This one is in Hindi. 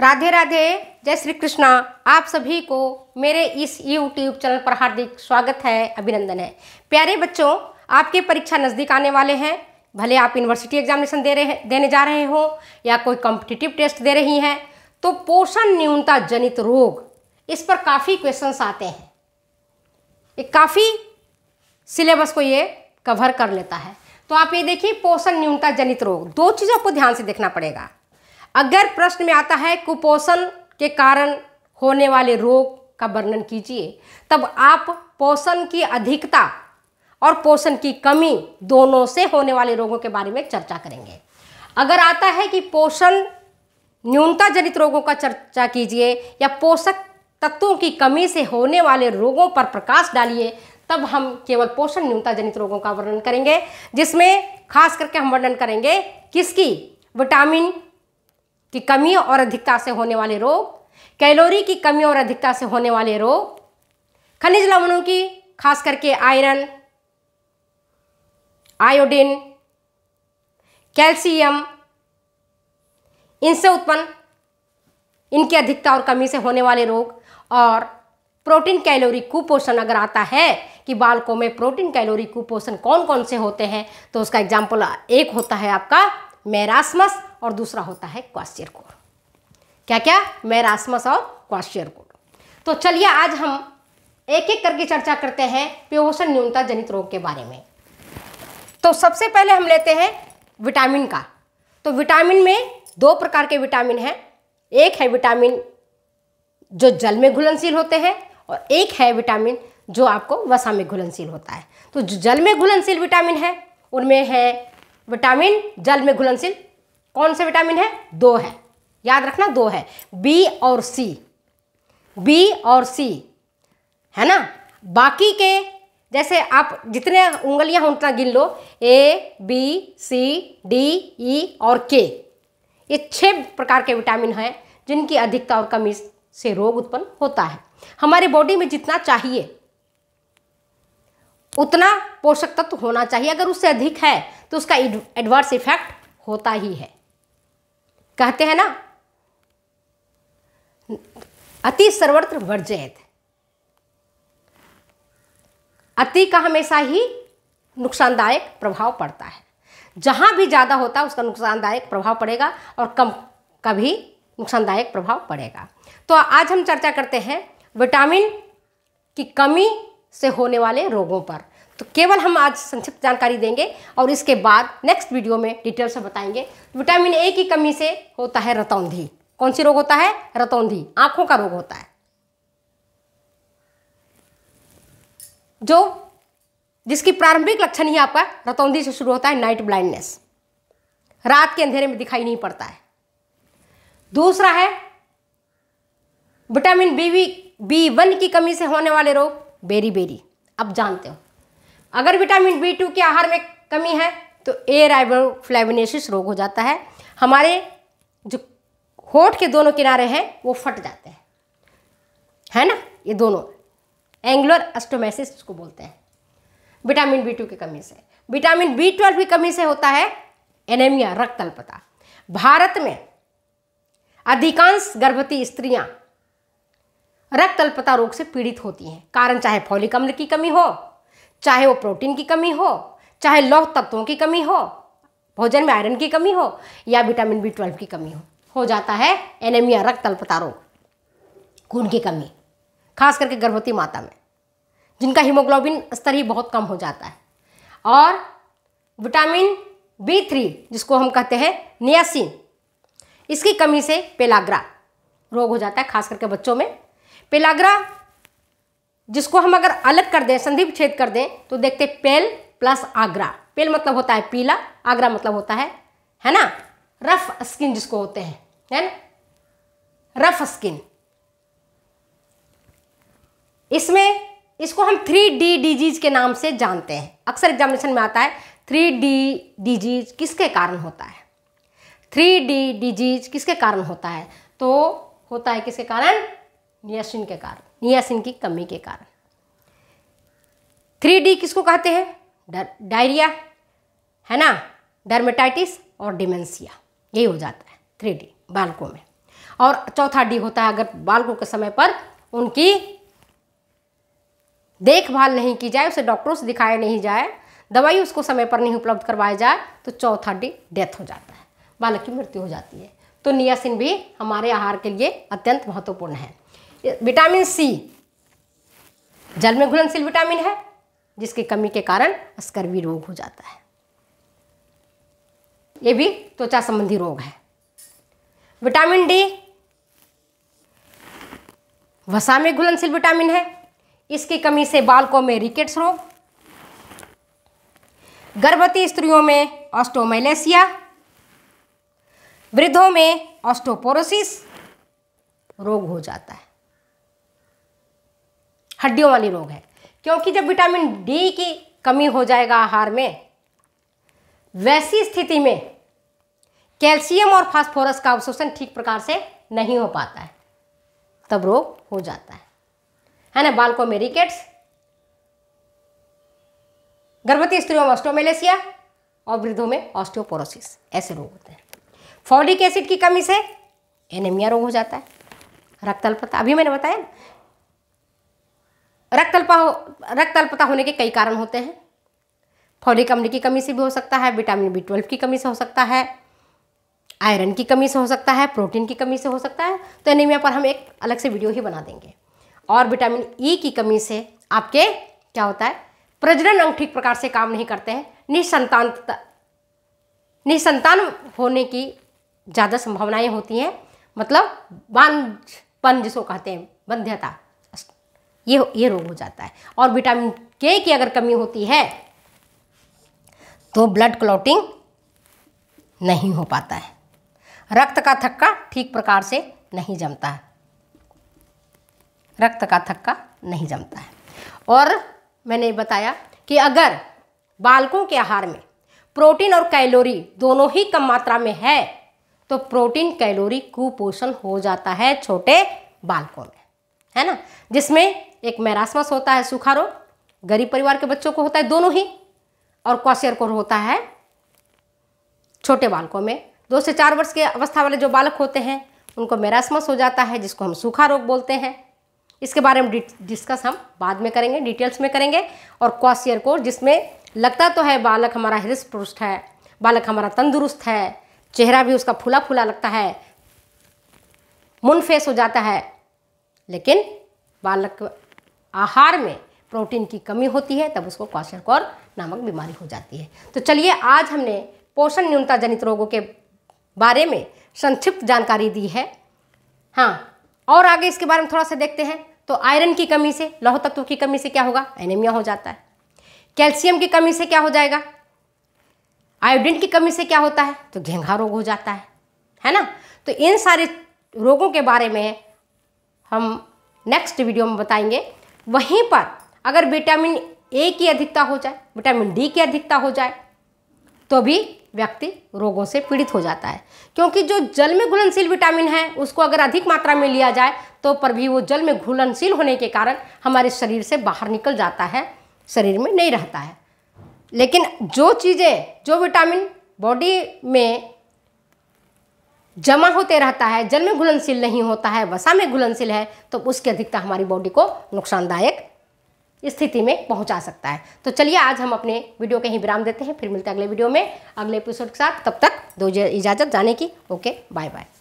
राधे राधे जय श्री कृष्णा आप सभी को मेरे इस यूट्यूब चैनल पर हार्दिक स्वागत है अभिनंदन है प्यारे बच्चों आपके परीक्षा नज़दीक आने वाले हैं भले आप यूनिवर्सिटी एग्जामिनेशन दे रहे देने जा रहे हो या कोई कॉम्पिटिटिव टेस्ट दे रही हैं तो पोषण न्यूनता जनित रोग इस पर काफ़ी क्वेश्चंस आते हैं एक काफ़ी सिलेबस को ये कवर कर लेता है तो आप ये देखिए पोषण न्यूनता जनित रोग दो चीज़ों को ध्यान से देखना पड़ेगा अगर प्रश्न में आता है कुपोषण के कारण होने वाले रोग का वर्णन कीजिए तब आप पोषण की अधिकता और पोषण की कमी दोनों से होने वाले रोगों के बारे में चर्चा करेंगे अगर आता है कि पोषण न्यूनता जनित रोगों का चर्चा कीजिए या पोषक तत्वों की कमी से होने वाले रोगों पर प्रकाश डालिए तब हम केवल पोषण न्यूनता जनित रोगों का वर्णन करेंगे जिसमें खास करके हम वर्णन करेंगे किसकी विटामिन की कमी और अधिकता से होने वाले रोग कैलोरी की कमी और अधिकता से होने वाले रोग खनिज लवणों की खास करके आयरन आयोडीन कैल्शियम इनसे उत्पन्न इनकी अधिकता और कमी से होने वाले रोग और प्रोटीन कैलोरी कुपोषण अगर आता है कि बालकों में प्रोटीन कैलोरी कुपोषण कौन कौन से होते हैं तो उसका एग्जाम्पल एक होता है आपका मैरासमस और दूसरा होता है क्वास्यर कोड क्या क्या मैरासमस और क्वास्यर कोड तो चलिए आज हम एक एक करके चर्चा करते हैं प्योषण न्यूनता जनित रोग के बारे में तो सबसे पहले हम लेते हैं विटामिन का तो विटामिन में दो प्रकार के विटामिन हैं एक है विटामिन जो जल में घुलनशील होते हैं और एक है विटामिन जो आपको वसा में घुलनशील होता है तो जो जल में घुलनशील विटामिन है उनमें है विटामिन जल में घुलनशील कौन से विटामिन है दो है याद रखना दो है बी और सी बी और सी है ना बाकी के जैसे आप जितने उंगलियां हों उतना गिन लो A B C D E और के ये छः प्रकार के विटामिन हैं जिनकी अधिकता और कमी से रोग उत्पन्न होता है हमारी बॉडी में जितना चाहिए उतना पोषक तत्व होना चाहिए अगर उससे अधिक है तो उसका एडवर्स इफेक्ट होता ही है कहते हैं ना अति सर्वत्र वर्जयत अति का हमेशा ही नुकसानदायक प्रभाव पड़ता है जहां भी ज़्यादा होता है उसका नुकसानदायक प्रभाव पड़ेगा और कम का भी नुकसानदायक प्रभाव पड़ेगा तो आज हम चर्चा करते हैं विटामिन की कमी से होने वाले रोगों पर तो केवल हम आज संक्षिप्त जानकारी देंगे और इसके बाद नेक्स्ट वीडियो में डिटेल से बताएंगे विटामिन ए की कमी से होता है रतौंधी कौन सी रोग होता है रतौंधी आंखों का रोग होता है जो जिसकी प्रारंभिक लक्षण ही आपका रतौंधी से शुरू होता है नाइट ब्लाइंडनेस रात के अंधेरे में दिखाई नहीं पड़ता है दूसरा है विटामिन बी बी वन की कमी से होने वाले रोग बेरी बेरी अब जानते हो अगर विटामिन बी टू के आहार में कमी है तो ए राइबोफ्लेविनेसिस रोग हो जाता है हमारे जो होठ के दोनों किनारे हैं वो फट जाते हैं है ना ये दोनों एंगुलर एस्टोमेसिस को बोलते हैं विटामिन बी टू की कमी से विटामिन बी ट्वेल्व की कमी से होता है एनेमिया रक्त अल्पता भारत में अधिकांश गर्भवती स्त्रियां रक्त अल्पता रोग से पीड़ित होती हैं कारण चाहे फॉलिक अम्ल की कमी हो चाहे वो प्रोटीन की कमी हो चाहे लौह तत्वों की कमी हो भोजन में आयरन की कमी हो या विटामिन बी ट्वेल्व की कमी हो हो जाता है एनेमिया रक्त अल्पता रोग खून की कमी खास करके गर्भवती माता में जिनका हीमोग्लोबिन स्तर ही बहुत कम हो जाता है और विटामिन बी थ्री जिसको हम कहते हैं नियासिन इसकी कमी से पेलाग्रा रोग हो जाता है खास करके बच्चों में पेलाग्रा जिसको हम अगर अलग कर दें संधि विच्छेद कर दें तो देखते पेल प्लस आगरा पेल मतलब होता है पीला आगरा मतलब होता है है ना रफ स्किन जिसको होते हैं है ना रफ स्किन इसमें इसको हम थ्री डी डिजीज के नाम से जानते हैं अक्सर एग्जामिनेशन में आता है थ्री डी डिजीज किसके कारण होता है थ्री डी डिजीज किसके कारण होता है तो होता है किसके कारण नियासिन के कारण नियासिन की कमी के कारण थ्री डी किसको कहते हैं डायरिया है ना डर्मेटाइटिस और डिमेंसिया यही हो जाता है थ्री डी बालकों में और चौथा डी होता है अगर बालकों के समय पर उनकी देखभाल नहीं की जाए उसे डॉक्टरों से दिखाया नहीं जाए दवाई उसको समय पर नहीं उपलब्ध करवाया जाए तो चौथा डी डेथ हो जाता है बालक की मृत्यु हो जाती है तो नियासिन भी हमारे आहार के लिए अत्यंत महत्वपूर्ण है विटामिन सी जल में घुलनशील विटामिन है जिसकी कमी के कारण स्कर्वी रोग हो जाता है ये भी त्वचा संबंधी रोग है विटामिन डी वसा में घुलनशील विटामिन है इसकी कमी से बालकों में रिकेट्स रोग गर्भवती स्त्रियों में ऑस्टोमाइलेसिया वृद्धों में ऑस्टोपोरोसिस रोग हो जाता है हड्डियों वाली रोग है क्योंकि जब विटामिन डी की कमी हो जाएगा आहार में वैसी स्थिति में कैल्शियम और फास्फोरस का अवशोषण ठीक प्रकार से नहीं हो पाता है तब रोग हो जाता है है ना बाल को मेरिकेट्स गर्भवती स्त्रियों में ऑस्टोमेलेसिया और वृद्धों में ऑस्टियोपोरोसिस ऐसे रोग होते हैं फॉलिक एसिड की कमी से एनेमिया रोग हो जाता है रक्तल्पता अभी मैंने बताया रक्त अल्पा रक्त अल्पता होने के कई कारण होते हैं फॉलिक अम्ल की कमी से भी हो सकता है विटामिन बी ट्वेल्व की कमी से हो सकता है आयरन की कमी से हो सकता है प्रोटीन की कमी से हो सकता है तो एनीमिया पर हम एक अलग से वीडियो ही बना देंगे और विटामिन ई e की कमी से आपके क्या होता है प्रजनन अंग ठीक प्रकार से काम नहीं करते हैं निसंतान निसंतान होने की ज़्यादा संभावनाएं होती हैं मतलब बांझपन जिसको कहते हैं बंध्यता ये ये रोग हो जाता है और विटामिन के की अगर कमी होती है तो ब्लड क्लॉटिंग नहीं हो पाता है रक्त का थक्का ठीक प्रकार से नहीं जमता है रक्त का थक्का नहीं जमता है और मैंने बताया कि अगर बालकों के आहार में प्रोटीन और कैलोरी दोनों ही कम मात्रा में है तो प्रोटीन कैलोरी कुपोषण हो जाता है छोटे बालकों में है ना जिसमें एक मैरासमस होता है सूखा रोग गरीब परिवार के बच्चों को होता है दोनों ही और कौशियर को होता है छोटे बालकों में दो से चार वर्ष के अवस्था वाले जो बालक होते हैं उनको मैरासमस हो जाता है जिसको हम सूखा रोग बोलते हैं इसके बारे में डिस्कस हम बाद में करेंगे डिटेल्स में करेंगे और क्वासियर को जिसमें लगता तो है बालक हमारा हृदय पुरुष है बालक हमारा तंदुरुस्त है चेहरा भी उसका फूला फूला लगता है मुनफेस हो जाता है लेकिन बालक आहार में प्रोटीन की कमी होती है तब उसको कौर नामक बीमारी हो जाती है तो चलिए आज हमने पोषण न्यूनता जनित रोगों के बारे में संक्षिप्त जानकारी दी है हाँ और आगे इसके बारे में थोड़ा सा देखते हैं तो आयरन की कमी से लौह तत्व की कमी से क्या होगा एनेमिया हो जाता है कैल्शियम की कमी से क्या हो जाएगा आयोडीन की कमी से क्या होता है तो घेंघा रोग हो जाता है है ना तो इन सारे रोगों के बारे में हम नेक्स्ट वीडियो में बताएंगे वहीं पर अगर विटामिन ए की अधिकता हो जाए विटामिन डी की अधिकता हो जाए तो भी व्यक्ति रोगों से पीड़ित हो जाता है क्योंकि जो जल में घुलनशील विटामिन है उसको अगर अधिक मात्रा में लिया जाए तो पर भी वो जल में घुलनशील होने के कारण हमारे शरीर से बाहर निकल जाता है शरीर में नहीं रहता है लेकिन जो चीज़ें जो विटामिन बॉडी में जमा होते रहता है जल में घुलनशील नहीं होता है वसा में घुलनशील है तो उसकी अधिकता हमारी बॉडी को नुकसानदायक स्थिति में पहुंचा सकता है तो चलिए आज हम अपने वीडियो के ही विराम देते हैं फिर मिलते हैं अगले वीडियो में अगले एपिसोड के साथ तब तक दो इजाज़त जाने की ओके बाय बाय